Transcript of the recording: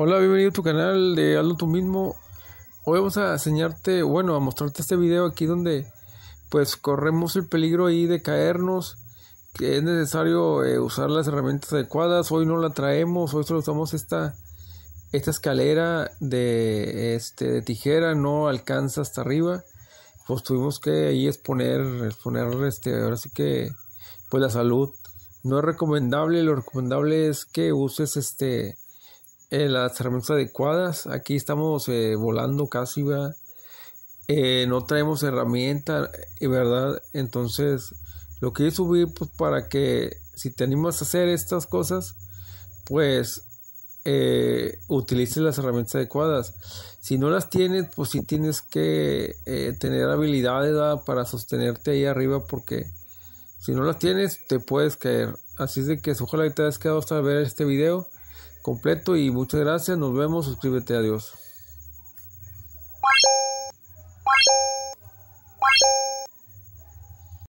Hola, bienvenido a tu canal de Hazlo tú mismo. Hoy vamos a enseñarte, bueno, a mostrarte este video aquí donde pues corremos el peligro ahí de caernos, que es necesario eh, usar las herramientas adecuadas. Hoy no la traemos, hoy solo usamos esta esta escalera de este de tijera no alcanza hasta arriba. Pues tuvimos que ahí exponer exponer este ahora sí que pues la salud no es recomendable, lo recomendable es que uses este eh, las herramientas adecuadas. Aquí estamos eh, volando casi, eh, no traemos herramienta, ¿verdad? Entonces, lo que es subir, pues para que si te animas a hacer estas cosas, pues utilices las herramientas adecuadas. Si no las tienes, pues si tienes que tener habilidades para sostenerte ahí arriba porque si no las tienes, te puedes caer. Así es de que ojalá que te hayas quedado hasta ver este video completo y muchas gracias. Nos vemos. Suscríbete. Adiós.